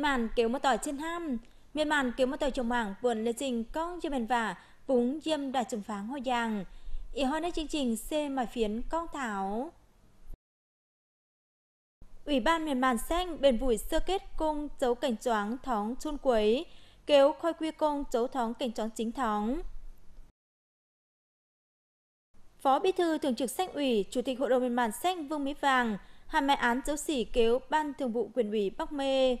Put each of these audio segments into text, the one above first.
Miên màn kéo một tỏi trên ham, miên màn kéo một tỏi trồng mảng vườn lê trình con dư bền vả, vúng dâm đại trùng phán hoa giang. Ý hoa nói chương trình C mà phiến con thảo. Ủy ban miền màn xanh bền vùi sơ kết cung dấu cảnh choáng thóng chôn quấy, kéo khôi quy cung dấu thóng cảnh choáng chính thóng. Phó Bí thư Thường trực Sách ủy, Chủ tịch Hội đồng Miền Màn Sách Vương Mỹ Vàng, hai mẹ án dấu xỉ kéo Ban Thường vụ Quyền ủy Bắc Mê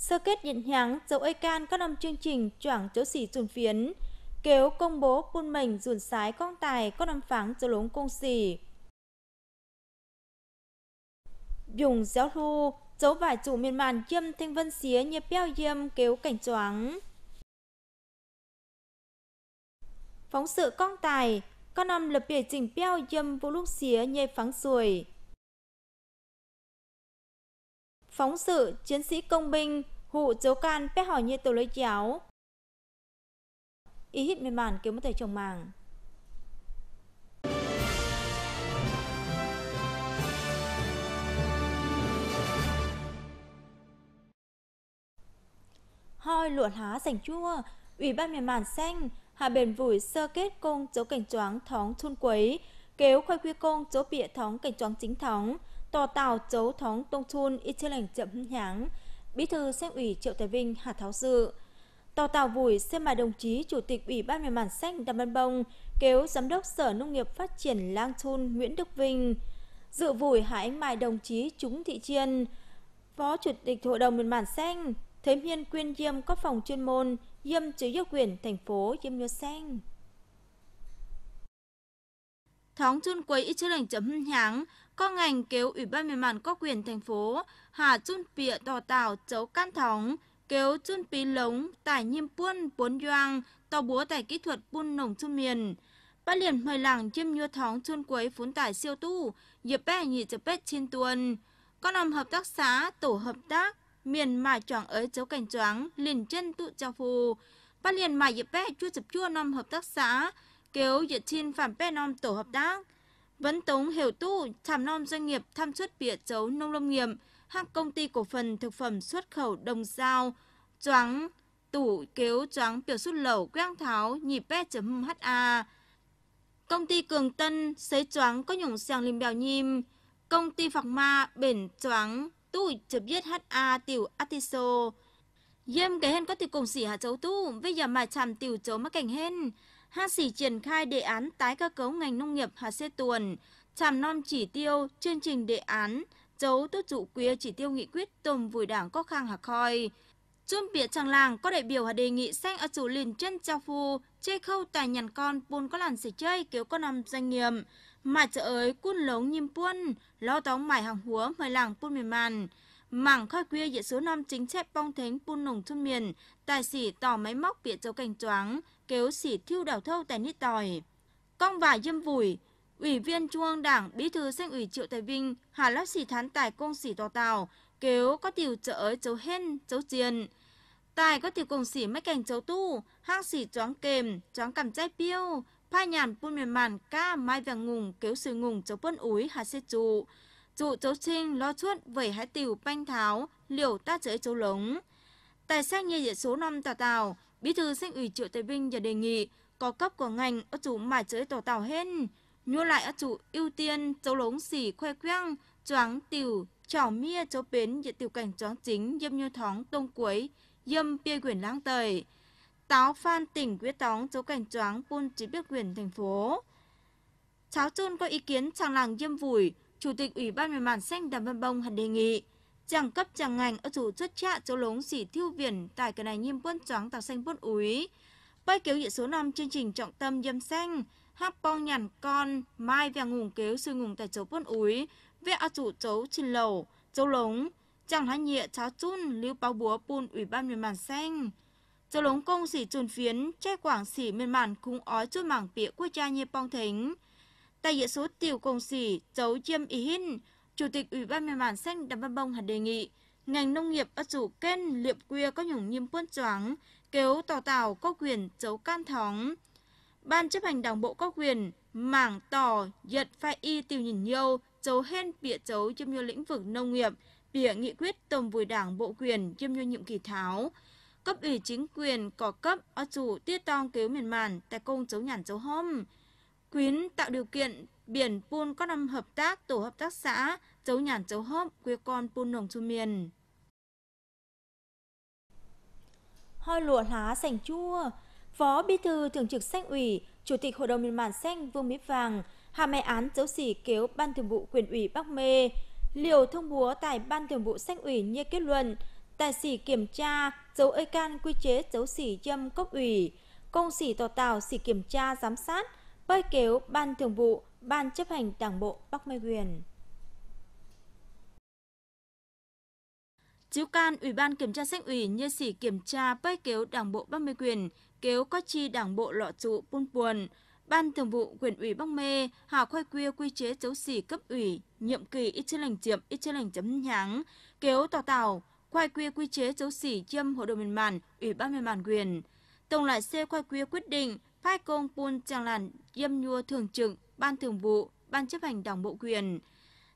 sơ kết nhận hàng dấu ây can các năm chương trình choảng chỗ xỉ dùn phiến, kéo công bố buôn mình dùn sái con tài có năm pháng dấu lống công xỉ. Dùng giáo thu, dấu vải chủ miền màn chiêm thanh vân xía như beo diêm kéo cảnh choáng. Phóng sự con tài, con năm lập biểu trình beo diêm vô lúc xía nhê pháng xuôi phóng sự chiến sĩ công binh hụ dấu can bé hỏi như tổ lấy chéo. Ý hít mềm bản kiếm một thể chồng màng. Hoi luộn há sành chua, Ủy ban miền bản xanh, hạ bền vùi sơ kết công dấu cảnh choáng thóng thun quấy, kéo khoai quy công dấu bịa thóng cảnh choáng chính thóng, Tò tàu chấu thóng Tông Chun y chê lành chậm nháng, bí thư xem ủy Triệu Tài Vinh Hà Tháo sự Tò tàu vùi xem mà đồng chí Chủ tịch Ủy ban miền màn xanh Đàm Văn Bông kêu Giám đốc Sở Nông nghiệp Phát triển Lang Chun Nguyễn Đức Vinh. Dự vùi hạ ánh mài đồng chí Trúng Thị Chiên, Phó Chủ tịch Hội đồng miền màn xanh, Thế hiên Quyên Diêm có phòng chuyên môn, Diêm chữ yêu quyền thành phố Diêm Nhuột Xanh. Thóng chun quấy ít chữ lành chấm nháng, có ngành kêu Ủy ban Miền Mản có quyền thành phố, Hà Chun Pịa Tò Tảo Chấu Can Thóng, kêu Chun Pí Lống, Tải Nhiêm Puôn, Bốn Doang, Tò Búa Tải Kỹ thuật Buôn Nồng Chun Miền. ba liền mời làng chim nhua thóng chun quấy phún tải siêu tu, dịp bè nhị dịp bếp trên tuần. Con nằm hợp tác xã, tổ hợp tác, miền mà chọn ấy chấu cảnh choáng, liền chân tụ cho phù. ba liền mà dịp bè chua chập chua nằm hợp tác xã, kéo dịp trên phạm bè nằm tổ hợp tác. Vẫn tống hiểu tu, thảm non doanh nghiệp tham xuất bịa chấu nông lâm nghiệp, hắc công ty cổ phần thực phẩm xuất khẩu đồng giao, choáng tủ kéo choáng biểu xuất lẩu quang tháo nhịp pet.ha. Công ty Cường Tân, xế choáng có nhủng sàng lim bèo nhim, công ty Phạc Ma, bển choáng tui chụp giết HA tiểu Atiso. yem cái hên có thì cùng xỉ hạ cháu tu, bây giờ mà chàm tiểu cháu mắc cảnh hên. Ha sĩ triển khai đề án tái cơ cấu ngành nông nghiệp Hà Sê Tuần, chạm non chỉ tiêu chương trình đề án, dấu tốt dụ quía chỉ tiêu nghị quyết tôm vùi đảng có khang hà khoi. Chôn bịa trang làng có đại biểu hà đề nghị xanh ở chủ liền chân trao phu, chê khâu tài nhàn con buôn có làn sỉ chơi kéo con nằm doanh nghiệp. Mà chợ ới cun lống nhìm buôn, lo tóng mải hàng húa mời làng buôn miền màn. Mảng khai quê dịa số năm chính chép bong thánh buôn nồng thôn miền, tài sĩ tỏ máy móc bịa châu cảnh choáng, kéo xỉ thiêu đảo thâu tại nít tòi. Công và dâm vùi, Ủy viên Trung ương Đảng, Bí thư Sanh ủy Triệu Tài Vinh, Hà Lắc xỉ thán tại công xỉ tò tàu, kéo có tiểu trợ trở chấu hên, chấu chiền. Tài có tiểu công xỉ mấy cảnh chấu tu, hang xỉ choáng kềm, choáng cầm chai piêu, phai nhàn buôn mềm màn ca mai vàng ngùng kéo sự ngùng chấu quân úi hạt xê trụ. Trụ chấu trinh lo chuốt vẩy hái tiểu banh tháo, liều ta chế chấu lống. Tài sang như dễ số năm tà tàu, Bí thư Sinh ủy Triệu Tế Vinh giờ đề nghị có cấp của ngành ở chủ mà chơi tổ tàu hên. Nhua lại ở chủ ưu tiên châu lống xỉ khoe quang, choáng tiểu, chảo mía châu bến dự tiểu cảnh choáng chính dâm như thóng tông cuối, dâm bia quyển lang tời. Táo phan tỉnh quyết tóng châu cảnh choáng buôn chỉ biết quyền thành phố. Cháo trôn có ý kiến chàng làng dâm vùi, Chủ tịch Ủy ban Mặt màn xanh Đàm Văn Bông hẳn đề nghị chẳng cấp chẳng ngành ở chủ chất trạ châu lống xỉ thiêu viển tại cái này nhiêm quân trắng tàu xanh quân úy bay kéo địa số 5 chương trình trọng tâm dâm xanh hắc bong nhàn con mai và ngủng kéo sư ngủng tại chỗ quân úy về ở chủ chấu trên lầu châu lống chẳng há nhịa cháo chun lưu bao búa bùn ủy ban miền màn xanh châu lống công xỉ chuồn phiến che quảng xỉ miền màn cũng ói chút mảng bịa quốc cha như bong thính tại địa số tiểu công xỉ châu chiêm ý hin Chủ tịch Ủy ban Miền Bản Xanh Đàm Văn Bông hẳn đề nghị, ngành nông nghiệp ất chủ kênh liệp quia có nhủng nhiêm quân choáng, kéo tàu tàu có quyền chấu can thóng. Ban chấp hành đảng bộ có quyền, mảng tỏ, giật phai y tiêu nhìn nhiêu, chấu hên bịa chấu chiêm nhiêu lĩnh vực nông nghiệp, bịa nghị quyết tổng bùi đảng bộ quyền chiêm nhiêu nhiệm kỳ tháo cấp ủy chính quyền có cấp ở chủ tiết tong kéo miền màn tại công chấu nhản chấu hôm quyến tạo điều kiện biển pun có năm hợp tác tổ hợp tác xã dấu nhàn dấu hốp quê con pun nồng chu miền hoi lụa lá sành chua phó bí thư thường trực sanh ủy chủ tịch hội đồng miền bản xanh vương mỹ vàng hà mẹ án dấu xỉ kéo ban thường vụ quyền ủy bắc mê liều thông búa tại ban thường vụ sanh ủy như kết luận tài xỉ kiểm tra dấu ơi can quy chế dấu xỉ châm cấp ủy công xỉ tò tào xỉ kiểm tra giám sát bơi kéo ban thường vụ Ban chấp hành Đảng bộ Bắc Mê Quyền, Chiếu can Ủy ban Kiểm tra Sách ủy như sỉ kiểm tra bách kéo Đảng bộ Bắc Mê Quyền, kéo có chi Đảng bộ lọ trụ Pun buồn, Ban thường vụ quyền ủy Bắc Mê, hạ khoai quy quy chế dấu xỉ cấp ủy, nhiệm kỳ ít chế lành chiệm ít chế lành chấm nháng, kéo tò tàu, khoai quy quy chế dấu xỉ châm hội đồng miền màn, ủy ban miền màn quyền. Tổng lại xe khoai quy quyết định Phai Công Pun Trang Lạn Yêm Nhua Thường trực Ban Thường vụ Ban chấp hành Đảng Bộ Quyền.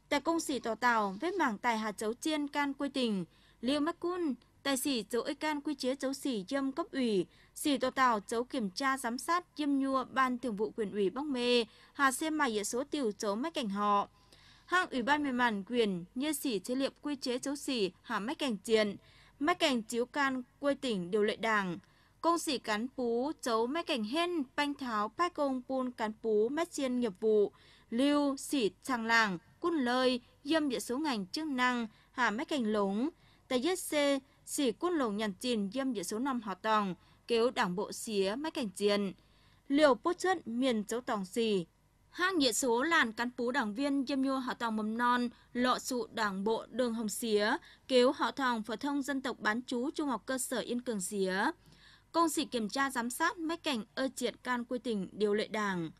Tại công sĩ tòa tàu vết mảng tài hạt chấu chiên can quê tỉnh, Liêu Mắc Cun, tài sĩ chấu ơi can quy chế chấu sĩ dâm cấp ủy, sĩ tòa tàu chấu kiểm tra giám sát dâm nhua Ban Thường vụ Quyền ủy Bắc Mê, hà xe mài địa số tiểu chấu mách cảnh họ. Hàng ủy ban mềm màn quyền, như sĩ chế liệp quy chế chấu sĩ hà mách cảnh diện, mách cảnh chiếu can quê tỉnh điều lệ đảng, công sĩ cán pú chấu mai cảnh hên banh tháo pai công pun cán pú mét chiên nghiệp vụ lưu xỉ tràng làng cun lời dâm địa số ngành chức năng hà mai cảnh lống tại yết xê xỉ cun lồng nhàn chìn dâm địa số năm họ tòng kéo đảng bộ xía mai cảnh chiền liều bốt chất miền chấu tòng xỉ Hang địa số làn cán pú đảng viên dâm nhu họ tòng mầm non, lọ sụ đảng bộ đường Hồng Xía, kéo họ tòng phổ thông dân tộc bán chú trung học cơ sở Yên Cường Xía công sĩ kiểm tra giám sát mấy cảnh ơ triệt can quy tình điều lệ đảng.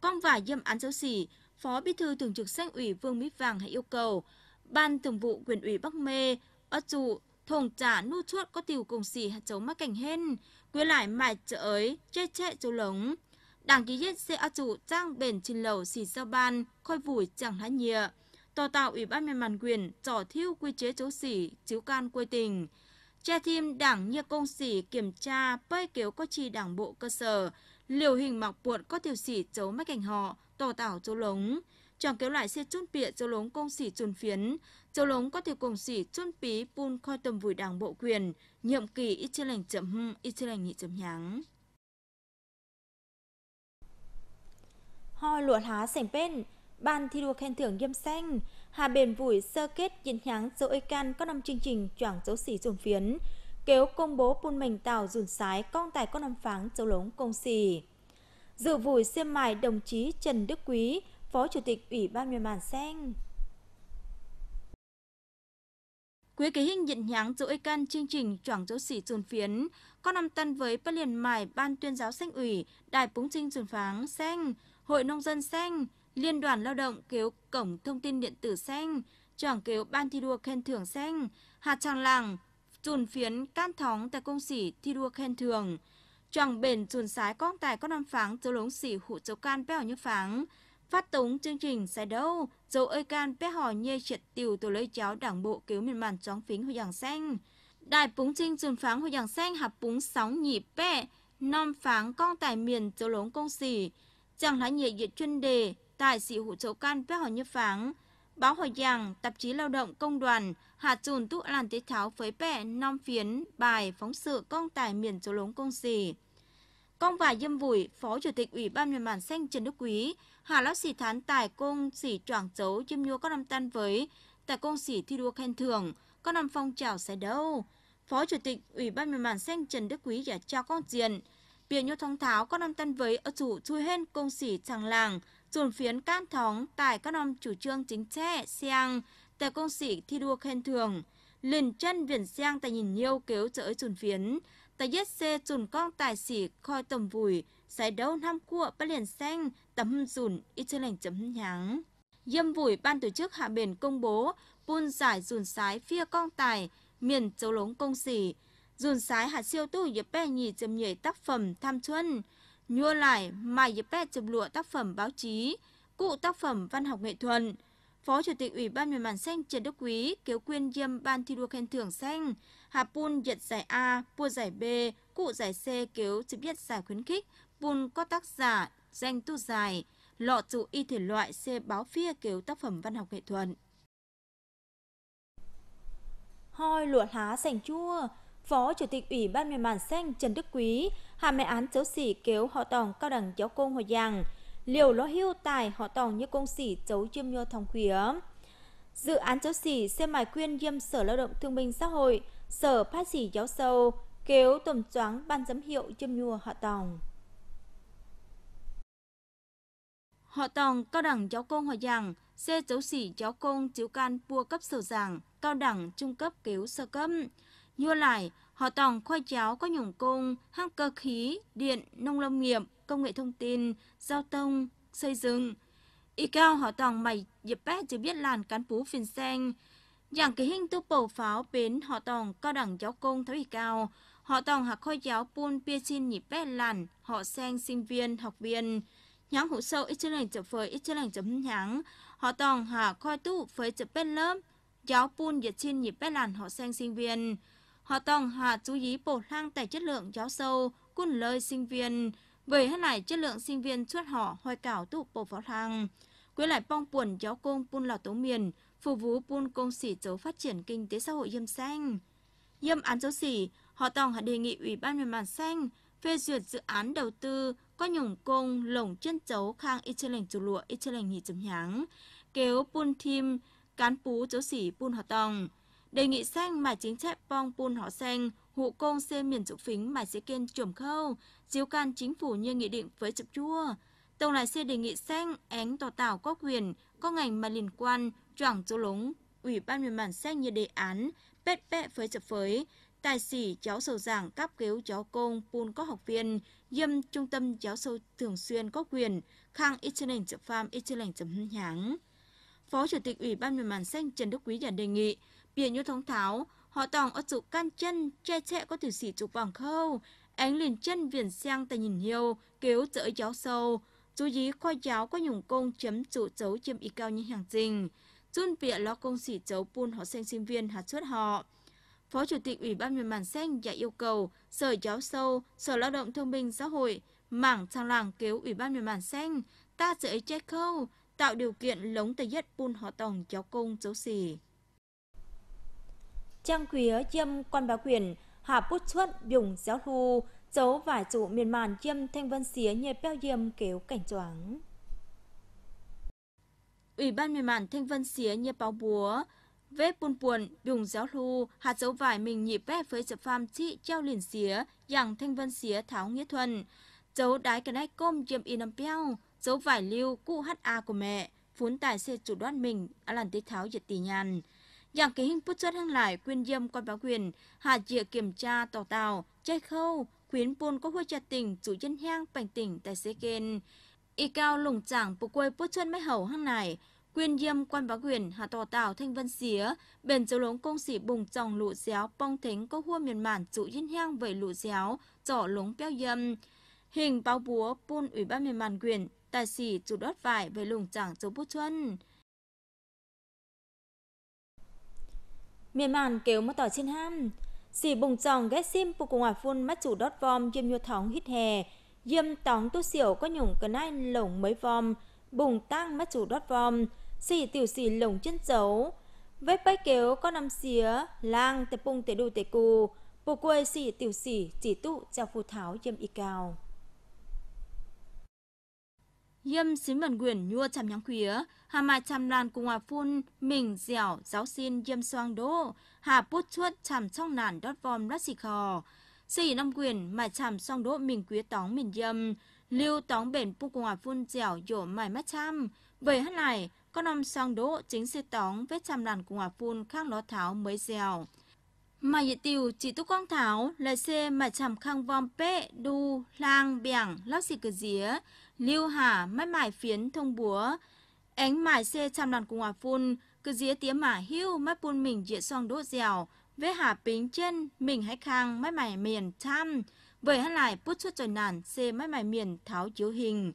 công vải dâm án dấu sĩ, Phó Bí thư Thường trực Sanh ủy Vương Mỹ Vàng hãy yêu cầu Ban Thường vụ quyền ủy Bắc Mê, ớt trụ thùng trả nu chuốt có tiểu cùng xỉ hạt chống mắc cảnh hên, quy lại mải trợ ấy, chê chệ chỗ lống. Đảng ký hết xe ớt trụ trang bền trên lầu xỉ giao ban, khôi vùi chẳng há nhựa Tòa tạo ủy ban mềm màn quyền, trỏ thiêu quy chế chỗ xỉ, chiếu can quê tình. Cha thêm đảng như công sĩ kiểm tra bây kiểu có chi đảng bộ cơ sở, liều hình mặc buộc có tiểu sĩ chấu mách cảnh họ, tổ tảo châu lống. Chọn kéo lại xe chun bịa châu lống công sĩ chun phiến, châu lống có tiểu công sĩ chun pí pun khoi tầm vùi đảng bộ quyền, nhiệm kỳ ít chê lành chậm hưng, ít chê lành nhị chậm nháng. Hoi luật há sảnh bên, ban thi đua khen thưởng nghiêm xanh, Hà Bền vùi sơ kết chiến thắng giữa can có năm chương trình choảng dấu xỉ dùm phiến. Kéo công bố bùn mình tàu dùn sái con tài có năm pháng dấu lống công xỉ. Dự vùi xiêm mài đồng chí Trần Đức Quý, Phó Chủ tịch Ủy ban Nguyên Màn Sen. Quế kế hình nhận nháng dấu giữa can chương trình choảng dấu xỉ dùn phiến. có năm tân với bất liền mài Ban tuyên giáo Xanh ủy, Đài Búng Trinh dùn pháng Xanh, Hội Nông dân Xanh, Liên đoàn Lao động kéo Cổng Thông tin Điện tử Xanh, Trảng kéo Ban thi đua khen thưởng Xanh, Hạt Tràng Làng, Chùn Phiến, Can Thóng tại Công Sỉ thi đua khen thưởng. Trảng Bền, Chùn Sái, Con Tài, Con Năm Pháng, Dấu Lống Sỉ, Hụ Dấu Can, Béo Như Pháng. Phát tống chương trình Sai Đâu, Dấu ơi Can, Bé Hò Nhê Triệt tiểu Tổ Lấy Cháo, Đảng Bộ Cứu Miền Màn, Chóng Phính, Hồi Giảng Xanh. đài búng trinh dùn pháng hồi giảng xanh hạp búng sóng nhịp bẹ, non pháng con tài miền dấu lống công xỉ, chẳng lá nhẹ diệt chuyên đề, tại sĩ hữu chỗ can với họ nhập pháng. Báo Hồi Giang, tạp chí Lao động Công đoàn, hạt trùn tụ làn tế tháo phới bẻ, non phiến, bài, phóng sự công tài miền chỗ lống công xì. Công và dâm vùi, Phó Chủ tịch Ủy ban Nhân bản xanh Trần Đức Quý, Hà lão xì thán tài công xỉ choảng chấu chim nhua các năm tan với, tại công xỉ thi đua khen thưởng, có năm phong trào sẽ đâu. Phó Chủ tịch Ủy ban Nhân bản xanh Trần Đức Quý giả trao con diện, biển nhô thông tháo có năm tan với ở chủ chui hên công xỉ chàng làng, dồn phiến can thống tại các năm chủ trương chính trị siang tại công sĩ thi đua khen thưởng liền chân viển siang tại nhìn nhiều kéo chở dồn phiến tại giết xe dồn con tài sĩ khoi tầm vùi giải đấu năm cua bắt liền xanh tấm dồn ít chơi lành chấm nháng dâm vùi ban tổ chức hạ bền công bố buôn giải dồn sái phia con tài miền châu lống công sĩ dồn sái hạt siêu tu dịp bè nhì chấm nhảy tác phẩm tham xuân nhua lại mài dịp bét chụp lụa tác phẩm báo chí, cụ tác phẩm văn học nghệ thuật. Phó Chủ tịch Ủy ban Miền Bản Xanh Trần Đức Quý kiếu quyên diêm ban thi đua khen thưởng xanh, Hà Pun nhận giải A, Pua giải B, Cụ giải C kiếu chụp nhất giải khuyến khích, Pun có tác giả, danh tu giải, lọ trụ y thể loại C báo phía kiếu tác phẩm văn học nghệ thuật. Hoi lụa há sành chua, Phó Chủ tịch Ủy ban Miền Bản Xanh Trần Đức Quý hà mẹ án cháu xỉ kéo họ tòng cao đẳng giáo công hồi giang, liều lo hưu tài họ tòng như công xỉ cháu chiêm nhô thòng khuyến. Dự án cháu xỉ xem mài quyên diêm sở lao động thương binh xã hội, sở phát xỉ giáo sâu, kéo tầm choáng ban giám hiệu chiêm nhua họ tòng. Họ tòng cao đẳng giáo công hồi giang, xe cháu xỉ giáo công chiếu can bua cấp sở giảng, cao đẳng trung cấp kéo sơ cấp. Nhua lại, Họ tổng khoai cháo có nhổng cung, hang cơ khí, điện, nông lâm nghiệp, công nghệ thông tin, giao thông, xây dựng. Y cao họ tổng mày dịp bét chỉ biết làn cán phú phiền xanh. Dạng kỳ hình tu bổ pháo bến họ tổng cao đẳng giáo công thấu y cao. Họ tổng hạc khoai cháo buôn bia xin nhịp bét làn, họ sen sinh viên, học viên. Nháng hữu sâu ít chân lành chập phơi ít chân lành chập nháng. Họ tổng hạ khoai tu phơi chập bét lớp. Giáo buôn dịch xin nhịp bét làn họ sen sinh viên. Họ tòng hạ chú ý bổ lang tại chất lượng giáo sâu, cun lời sinh viên. Về hết lại chất lượng sinh viên xuất họ hoài cảo tụ bổ phó lang. Quế lại bong buồn giáo công pun lò tố miền, phục vụ pun công sĩ chấu phát triển kinh tế xã hội dâm xanh. dâm án chấu sĩ, họ tòng hạ đề nghị Ủy ban Miền Bản Xanh phê duyệt dự án đầu tư có nhủng công lồng chân chấu khang y chân lành chủ lụa y chân lành nhị chấm nháng. Kéo pun thim cán pú chấu sĩ pun họ tòng đề nghị xanh mà chính trách bong pun họ xanh hụ công xe miền dục phính mà sẽ kiên chuẩn khâu diếu can chính phủ như nghị định với chụp chua tàu lái xe đề nghị xanh ánh tỏ tảo có quyền có ngành mà liên quan choảng chỗ lúng ủy ban miền bản xanh như đề án pet pet với chụp phới tài sĩ cháu sầu giảng cấp cứu cháu công pun có học viên dâm trung tâm cháu sâu thường xuyên có quyền khang internet chụp farm internet chấm nháng Phó Chủ tịch Ủy ban miền Màn Xanh Trần Đức Quý Giả đề nghị Biển như thông tháo, họ tòng ở chủ can chân, che chẹ có thử xỉ chụp bằng khâu. Ánh liền chân viền sang ta nhìn hiêu, kéo dỡ cháu sâu. Chú dí khoai cháu có nhùng công chấm trụ chấu chiêm y cao như hàng trình. Chun vịa lo công xỉ chấu pun họ xanh sinh viên hạt xuất họ. Phó Chủ tịch Ủy ban Miền Bản Xanh đã yêu cầu Sở Giáo sâu, Sở Lao động Thương minh Xã hội, mảng thang làng kéo Ủy ban Miền Bản Xanh, ta sẽ chết khâu, tạo điều kiện lống tây nhất pun họ tổng giáo công dấu xỉ trang khía chiêm quan bá quyền, hà bút xuất dùng giáo thu, dấu vải trụ miền màn chiêm thanh vân xía nhẹ peo diêm kéo cảnh choáng. Ủy ban miền màn thanh vân xía nhẹ báo búa, vết buồn buồn dùng giáo thu, hạt dấu vải mình nhịp vét với dập pham trị treo liền xía, dạng thanh vân xía tháo nghĩa thuần, dấu đái cái nách côm chiêm in âm peo, dấu vải lưu cụ HA của mẹ, phún tài xe chủ đoán mình, Alan Tích Tháo Diệt Tỷ Nhàn. Giang ký hình bút chất hăng lại quyên dâm con báo quyền, hạ dịa kiểm tra tỏ tàu, chay khâu, khuyến bôn có hôi trà tỉnh, chủ dân hang bành tỉnh tại xế kên. Y cao lùng chẳng bộ quê bút chân mấy hậu hăng này, quyên dâm quan báo quyền hạ tỏ tàu thanh vân xía, bền dấu lống công sĩ bùng tròng lụ déo bong thính có hua miền mản chủ dân hang về lụ déo, trỏ lống béo dâm. Hình báo búa bôn ủy ban miền mản quyền, tài sĩ chủ đốt vải về lùng chẳng dấu bút chân. miền kéo mà tỏ trên ham xì bùng tròn ghét sim phục cùng à phun mắt chủ đốt vom dìm nhu thóng hít hè dìm tóng tu xỉu có nhủng cần ai lồng mấy vom bùng tăng mắt chủ đốt vom xì tiểu xì lồng chân dấu vết bay kéo có năm xía lang tập bùng tế đu tế cù bù quê xì tiểu xì chỉ tụ chào phù tháo dìm y cao Yêm xín mần quyền nhua chằm nhắng khía, hà mai chằm lan cùng hòa phun, mình dẻo, giáo xin yêm xoang đô, hà bút chuốt chằm trong nàn đốt vòm rát xì khò. Xì năm quyền mà chằm xong đỗ mình quý tóng mình yêm, lưu tóng bền bu cùng hòa phun dẻo dỗ mài mắt chăm. Bởi hát này, con năm xoang đỗ chính xì tóng vết chằm làn cùng hòa phun khang ló tháo mới dẻo. Mà dị tiêu chỉ túc quang thảo là xe mà chằm khang vòm pê, đu, lang, bẻng, lóc xì cửa dĩa lưu hà mái mải phiến thông búa ánh mải xe trăm đàn cùng hòa phun cứ dĩa tía mả hưu mắt phun mình dĩa song đỗ dẻo với hà bính chân mình hãy khang mái mải miền chăm bởi hắn lại bút chút trời nản xe mái mải miền tháo chiếu hình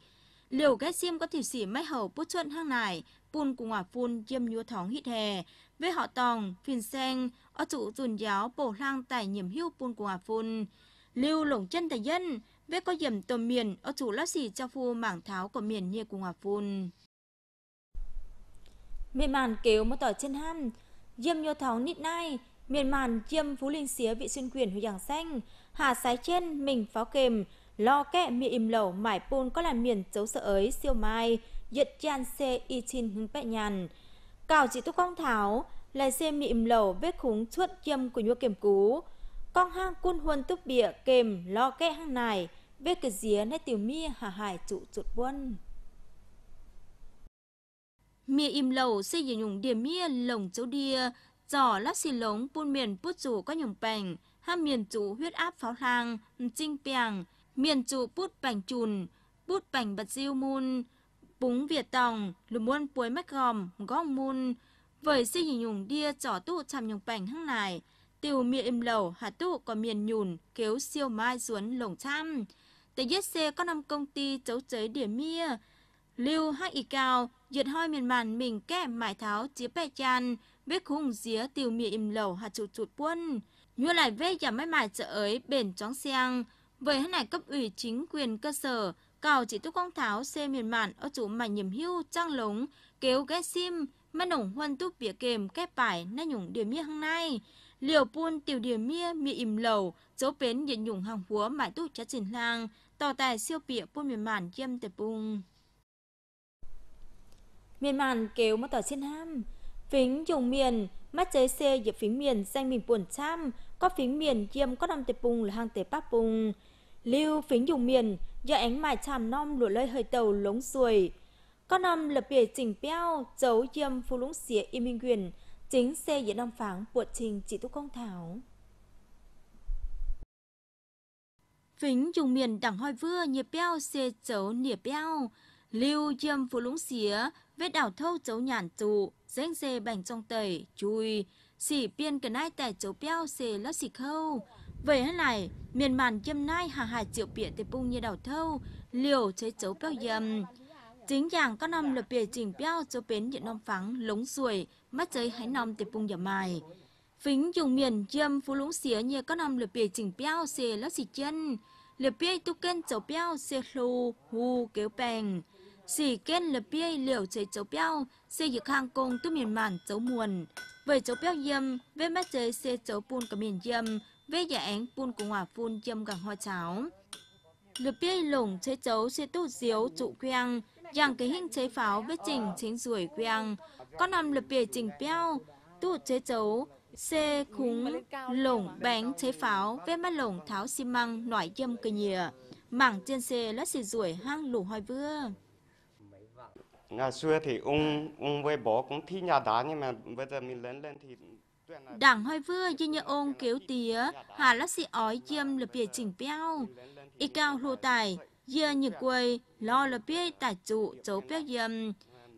liều cái xiêm có thể xỉ mái hầu bút chuận hang này phun cùng hòa phun diêm nhúa thóng hít hè với họ tòng phiền sen ở trụ dùn giáo bổ lang tài nhiệm hưu phun cùng hòa phun lưu lủng chân tài dân vết có hiểm tầm miền ở chủ lá xì cho phu mảng tháo của miền như cùng hòa phun. Miền màn kéo một tỏi chân ham, diêm nhô tháo nít nai, miền màn diêm phú linh xía vị xuyên quyền hồi giảng xanh, hà sái trên mình pháo kềm, lo kẹ mi im lẩu mải pun có là miền dấu sợ ấy siêu mai, yết chan xe y chin hưng bẹ nhàn. Cào chỉ tu con tháo, lại xe mi im lẩu vết khúng chuốt diêm của nhua kềm cú, con hang cun huân túc bịa kềm lo kẹ hang này, về cái giếng hay tiểu mi hà hải trụ chuột buôn. Mia im lầu xây dựng nhung điểm mia lồng châu đia, giỏ lắp xì lống buôn miền bút rủ có nhung bành, ham miền chủ huyết áp pháo lang, trinh pèng, miền chủ bút bành chùn, bút bành bật diêu môn, búng việt tòng, lùm muôn puối mách gòm, gong môn, với xây dựng nhung đia giỏ tụ chạm nhung bành hăng này, tiểu mia im lầu hà tụ có miền nhùn, kéo siêu mai xuống lồng trăm, Tới giết xe có năm công ty chấu chế điểm mía lưu hắc y cao, duyệt hoi miền màn mình kẻ mải tháo chía bè chan, vết khung día tiêu mía im lầu hạt trụ trụ quân. Như lại vết giảm máy mải chợ ấy bền chóng xeng. với hết này cấp ủy chính quyền cơ sở, cào chỉ túc công tháo xe miền màn ở chủ mải nhiệm hưu trang lống, kéo ghé sim, mà nổng huân túc bìa kềm kép bài nay nhủng điểm mía hằng nay liều pun tiểu điểm mia mia im lầu dấu bến điện nhủng hàng húa mãi tu chá chỉnh lang tỏ tài siêu bịa pun miền màn chiêm tệp bung miền màn kéo mà tỏ xin ham phính dùng miền mắt chế xe dịp phính miền danh mình buồn cham có phính miền chiêm có năm tệp bung là hàng tệp bác bung lưu phính dùng miền do ánh mài chàm non lụa lơi hơi tàu lống xuôi có năm lập bìa chỉnh peo dấu chiêm phu lũng xía y minh quyền chính xe giữa đồng phản của trình chị Tú Công Thảo. Vĩnh dùng miền đẳng hoi vưa nhiệt beo xe chấu nhiệt beo, lưu chiêm phụ lũng xía, vết đảo thâu chấu nhàn tụ, dánh xe bảnh trong tẩy, chui, xỉ biên cần ai tẻ chấu beo xe lót xỉ khâu. Vậy hết này, miền màn chiêm nai hà hà triệu bịa tế bung như đảo thâu, liều chế chấu beo dầm. Chính dạng các năm lập bìa chỉnh béo cho bến điện nông phắng, lống ruồi, mắt chơi hái nòng tiệp bùng dầm mài. Phính dùng miền chiêm phú lũng xía như các năm lập bìa chỉnh béo xê lót xịt chân. Lập bìa tu kênh cháu béo xê lù, hù kéo bèn Xì kênh lập bìa liều chơi cháu béo xê dự khang công tu miền mản cháu muồn. Với cháu béo diêm, với mắt chơi xê cháu bùn cả miền diêm, với giả dạ án bùn của hòa phun diêm gẳng hoa cháo. Lập bìa lủng chơi cháu xê tu diếu trụ quang yang cái hình chế pháo với chỉnh chính rủi quyang con nằm lập bìa chỉnh peo tu chế chấu xe khúng lủng bánh chế pháo với mắt lủng tháo xi măng nổi dâm cây nhìa mảng trên xe lát xì rủi hang lù hoi vưa ngày xưa thì ông ông với bố cũng thi nhà đá nhưng mà bây giờ mình lớn lên thì Đảng hơi vừa như như ông kéo tía, hà lát xị ói diêm lập bìa chỉnh peo Y cao lô tài, giờ như quầy lo là biết tại trụ cháu biết dâm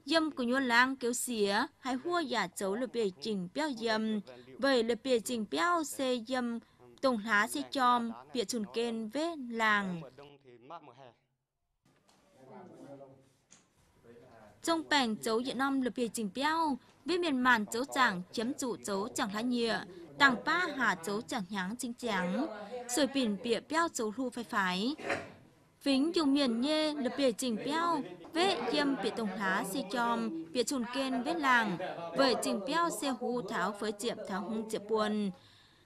dâm của nhu lang kéo xía hay hua giả cháu là biết chỉnh béo dâm vậy là biết chỉnh béo xe dâm tổng há xe chom bịa chuẩn kênh với làng trong bèn cháu Việt Nam lập bìa chỉnh béo với miền màn cháu chẳng chấm trụ cháu chẳng lá nhựa tàng ba hà cháu chẳng nháng chính trắng rồi biển bịa béo cháu lu phai phái Vĩnh dùng miền nhê lập bề trình beo, vết yêm bị tổng há si chom, bị trùn kên vết làng, với trình beo xe hú tháo với chiệp tháo hung chiệp buồn.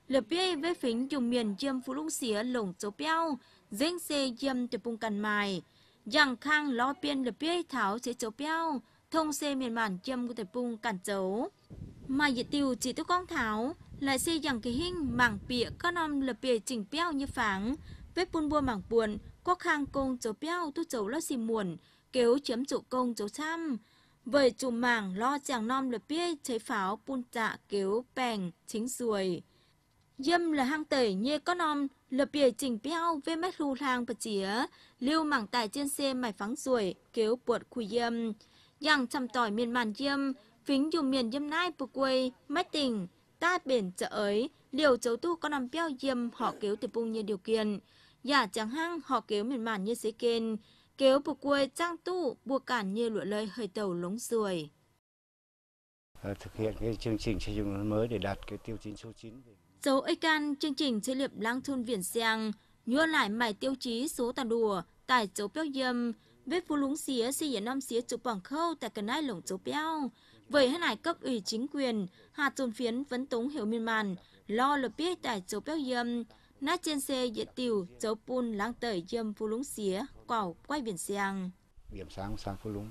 Lập bề với phính dùng miền yêm phú lũng xía lồng chỗ beo, dính xe yêm từ bung cằn mài. giằng khang lo biên lập bề tháo chế chỗ beo, thông xe miền bản yêm của tuyệt bung cằn chấu. Mà dị tiêu chỉ tiêu con tháo, là xe giằng kỳ hình mảng bìa con non lập bề trình beo như phẳng vết buôn bua mảng buồn, có hàng công cháu béo tu cháu lo xì muộn, kéo chiếm chủ công cháu chăm. Vậy chủ mảng lo chàng non lập bia cháy pháo bùn trạ kéo bèn chính ruồi. Dâm là hang tẩy như có non lập bia chỉnh béo về mét lưu thang và chía, lưu mảng tài trên xe mải phắng ruồi kéo buột khu dâm. Yang chăm tỏi miền màn dâm, phính dùng miền dâm nai bực quây mách tỉnh, ta biển chợ ấy, liều cháu tu con non béo dâm họ kéo từ bung như điều kiện giả dạ, chẳng hăng họ kéo miền màn như xế kên, kéo buộc quê trang tu, buộc cản như lụa lơi hơi tàu lống ruồi. Ờ, thực hiện cái chương trình xây dựng mới để đạt cái tiêu chí số 9. Dấu ấy can chương trình xây liệp lang thôn Viển xiang nhua lại mải tiêu chí số tàn đùa, tại chỗ béo dâm, vết phú lúng xía xì ở năm xía chụp bằng khâu tại cần ai lồng chỗ béo. Vậy hãy lại cấp ủy chính quyền, hạt dồn phiến vấn tống hiểu miên màn, lo lập biết tại chỗ béo dâm, Nát trên xe dễ tiểu dấu pun lang tẩy dâm phu lúng xía, quảo quay biển sang. Biển sáng sáng phu lúng.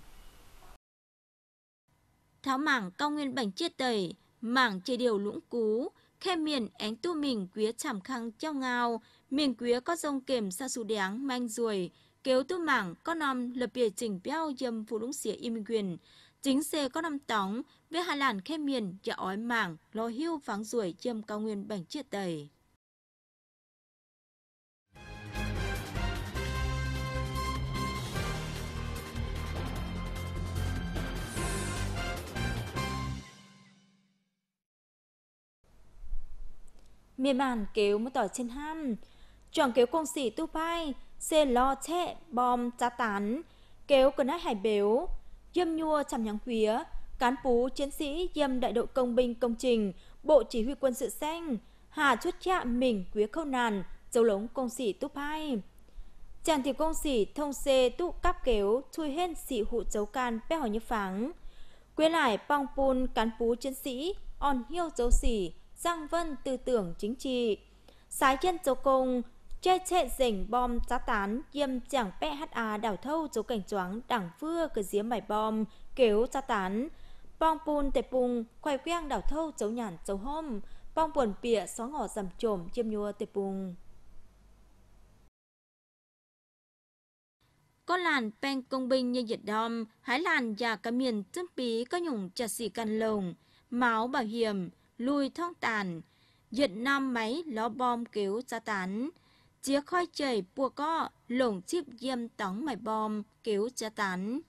Tháo mảng cao nguyên bảnh chia tẩy, mảng chê điều lũng cú, khe miền én tu mình quía chảm khăng treo ngao, miền quía có rông kềm sa su đáng manh ruồi, kéo tu mảng có năm lập bìa chỉnh béo dâm phu lũng xía im quyền, chính xe có năm tóng, với hà làn khe miền chợ ói mảng, lo hưu pháng ruồi châm cao nguyên bảnh chia tẩy. miền màn kéo một tỏi trên ham Chọn kéo công sĩ tu pai Xê lo che bom cha tán Kéo cờ nát hải béo Dâm nhua chằm nhắn húa Cán phú chiến sĩ dâm đại đội công binh công trình Bộ chỉ huy quân sự xanh Hà chút chạm mình quý khâu nàn Dấu lống công sĩ tu pai Chàng thì công sĩ thông xê tụ cắp kéo Thui hên sĩ hụ dấu can bé hỏi như pháng Quê lại bong pun cán phú chiến sĩ On hiêu dấu xỉ Giang Vân tư tưởng chính trị. Sái chân dấu cùng, chê chệ dỉnh bom giá tán, diêm chẳng PHA đảo thâu dấu cảnh choáng đảng vưa cờ dĩa mải bom, kéo giá tán. Bong pun tệ pung, khoai quang đảo thâu dấu nhàn dấu hôm, bong buồn bịa xó ngỏ dầm trồm chiêm nhua tệ pung. có làn peng công binh như nhiệt đom, hái làn già cả miền tương bí có nhủng chặt xì căn lồng, máu bảo hiểm, lùi thông tàn, dựng nam máy ló bom cứu ra tán. Chia khói chảy bùa co, lồng chip diêm tống mải bom cứu ra tán.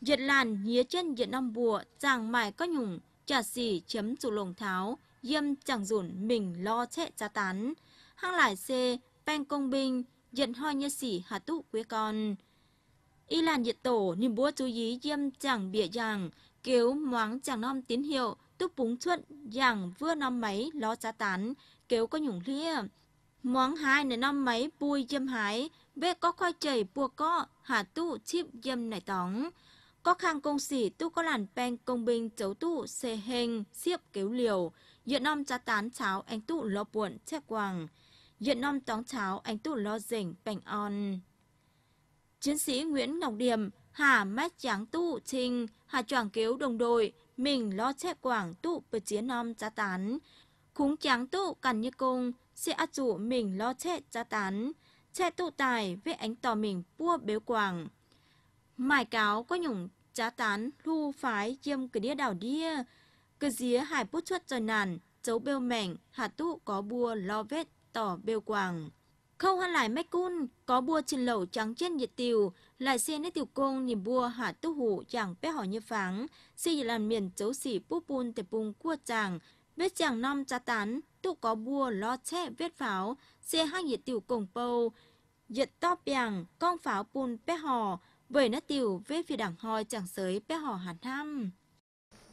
Duyệt làn nhía chân duyệt năm bùa, chàng mải có nhùng, trả xỉ chấm chủ lồng tháo, diêm chẳng rủn mình lo chệ ra tán. Hang lại xê, pen công binh, duyệt hoa như xỉ hà tụ quê con. Y làn diệt tổ, niềm bùa chú ý diêm chẳng bịa giàng, cứu moáng chàng non tín hiệu, túp búng chuẩn giảng vừa năm mấy lo giá tán kéo có nhủng lia móng hai nè năm mấy bùi dâm hái về có khoai chảy bùa có hà tu chip dâm nải tóng có khang công sĩ tu có làn pen công binh chấu tu xe hình xiếp kéo liều diện năm giá tán cháo anh tu lo buồn che quàng diện năm tóng cháo anh tu lo rỉnh bành on chiến sĩ nguyễn ngọc điểm hà mách tráng tu trình hà choàng kéo đồng đội mình lo che quảng tụ bờ chế nom giá tán. Khúng cháng tụ cằn như cung, sẽ át dụ mình lo che giá tán. Che tụ tài với ánh tỏ mình bua béo quảng. Mải cáo có nhủng giá tán lưu phái chiêm cửa đĩa đảo đĩa. Cửa día hải bút chuất trời nàn, dấu bêu mảnh, hạt tụ có bua lo vết tỏ bêu quảng. Khâu hoa lại mấy cun, có bua trên lẩu trắng trên nhiệt tiều, lại xe nét tiểu công nhìn bua hạ tu hủ chẳng bé hỏi như pháng, xe dự làn miền chấu xỉ búp bùn tệp bùng cua chàng, vết chàng non cha tán, tu có bua lo che vết pháo, xe hai nhiệt tiểu cổng bầu, nhiệt to bèng, con pháo bùn bé hò, bởi nét tiểu vết phía đảng hoi chẳng sới bé hò hạt năm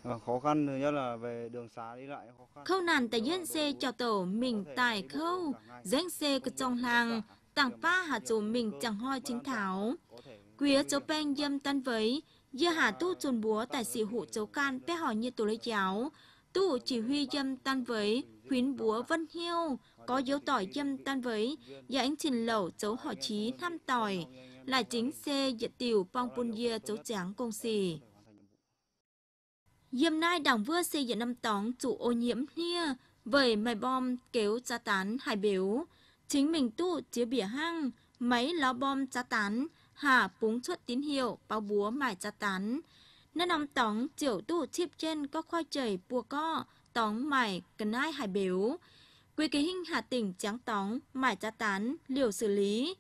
Ờ, khó khăn nhất là về đường xá đi lại khó khăn. Khâu nàn tại dân xe cho tổ mình tại khâu, dân xe cơ trong làng, tặng pha hạ chỗ mình chẳng hoi chính thảo. Quý chỗ bên dâm tân với, dưa hạ tu chồn búa tại sĩ hụ chỗ can bé hỏi như tổ lấy giáo. Tu chỉ huy dâm tan với, khuyến búa vân hiêu, có dấu tỏi dâm tan với, và anh trình lẩu chỗ họ chí năm tỏi, là chính xe dật dạ tiểu pong bôn dưa chỗ tráng công xì. Dìm nay đảng vừa xây dựng năm tóng chủ ô nhiễm nia, vẩy mày bom kéo cha tán hải biểu. Chính mình tụ chứa bỉa hăng máy ló bom cha tán, hạ búng xuất tín hiệu, bao búa mải cha tán. Nên năm tóng chiều tụ chip trên có khoai chảy bùa co, tóng mải cần ai hải biểu. Quy kế hình hà tỉnh tráng tóng, mải cha tán, liều xử lý.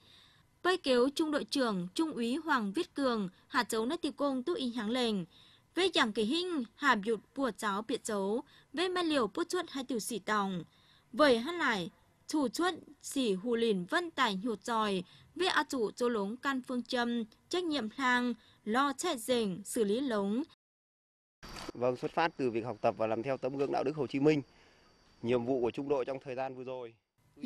Bây kéo trung đội trưởng Trung úy Hoàng Viết Cường, hạ chấu nơi tì công tu y háng lệnh với giảng kỳ hình hàm dụt bùa cháu biệt chấu với mai liều bút chuốt hay tiểu xỉ tòng vậy hát lại thủ chuốt xỉ hù lìn vân tải nhụt tròi với a chủ chỗ lống can phương châm trách nhiệm thang lo trẻ rình xử lý lống vâng xuất phát từ việc học tập và làm theo tấm gương đạo đức Hồ Chí Minh nhiệm vụ của trung đội trong thời gian vừa rồi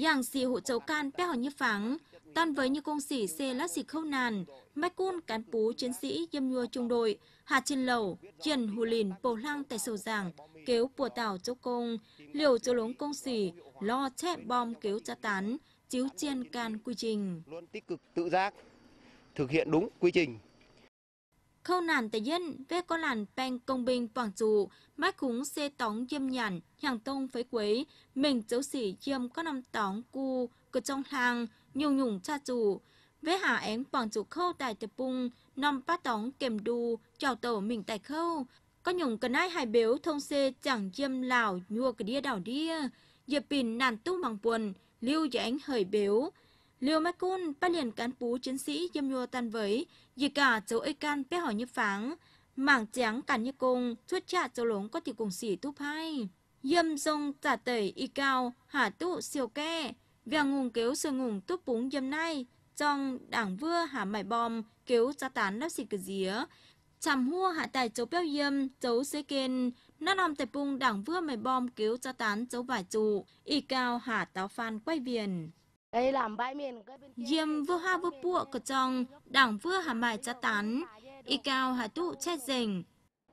Yang xì hộ chấu can bé hỏi như phẳng, tan với như công sĩ xe lá xịt khâu nàn, mách cun cán bú chiến sĩ dâm nhua trung đội, hạt trên lầu, triển hù lìn bồ lăng tại sầu giảng, kéo bùa tảo châu công, liều châu lống công sĩ, lo chép bom kéo cha tán, chiếu chiên can quy trình. Luôn tích cực tự giác, thực hiện đúng quy trình khâu nàn tại dân về có làn bang công binh quảng trụ mát khúng xe tóng dâm nhàn hàng tông phế quế mình dấu xỉ dâm có năm tóng cu cửa trong hàng nhung nhủng cha trụ về hạ én quảng trụ khâu tại tập bung năm bát tóng kèm đu chào tổ mình tại khâu có nhủng cần ai hài béo thông xe chẳng dâm lào nhua cái đĩa đảo đĩa dịp pin nàn tu bằng buồn lưu cho ánh hời béo Liêu Mách Cun, ba liền cán bú chiến sĩ dâm nhua tan với, dì cả dấu ơi can bé hỏi như pháng, mảng tráng cản như cung, thuất trả dấu lống có tỷ cùng xỉ túp hai. Dâm dông trả tẩy y cao, hả tụ siêu ke, vèo ngùng kéo sơ ngùng túp búng dâm nay, trong đảng vua hả mải bom, kéo ra tán lắp xịt cửa día. Chàm hua hạ tài dấu béo dâm, dấu xế kên, nó nằm tại bung đảng vua mải bom kéo ra tán dấu vải trụ, y cao hả táo phan quay viền. Diêm vua ha vua bụa cờ trong, đảng vua hà mài cha tán, y cao hà tụ che rình.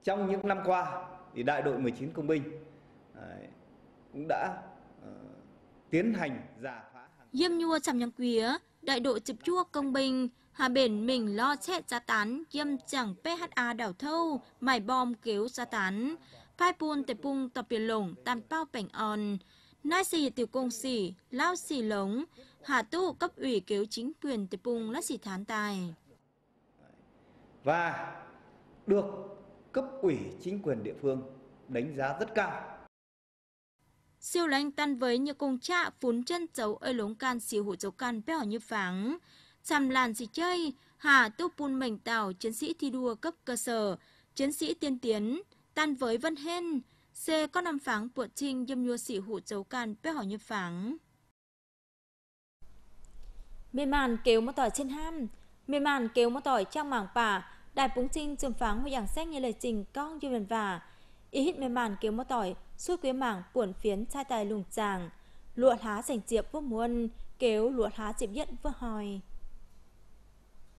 Trong những năm qua, thì đại đội 19 công binh cũng đã uh, tiến hành giả phá. Diêm nhua chạm nhằm quía, đại đội chụp chua công binh, hà bền mình lo che cha tán, diêm chẳng PHA đảo thâu, mài bom kéo cha tán. Phai buôn tệ bung tập biển lồng, tàn bao bảnh on. Nói xì tiểu công xì, lao xì lống, hạ tu cấp ủy kéo chính quyền tiểu bùng lá xì thán tài. Và được cấp ủy chính quyền địa phương đánh giá rất cao. Siêu lánh tan với như công trạ phún chân dấu ơi lống can xì hủ dấu can béo như pháng. Chằm làn gì chơi, hà tu pun mảnh tàu chiến sĩ thi đua cấp cơ sở, chiến sĩ tiên tiến, tan với vân hên, C có năm phẳng bộ trinh dâm nhua sĩ hụ chấu can bé hỏi nhập phẳng. Mê màn kêu một tỏi trên ham, mê màn kêu một tỏi trong mảng bà, đại búng trinh trường pháng hồi giảng xét như lời trình con dư vần vả. Ý hít mê màn kêu một tỏi, suốt quế mảng cuộn phiến trai tài lùng chàng, lụa há sành chiệp vô muôn, kéo lụa há diệp nhận vô hỏi.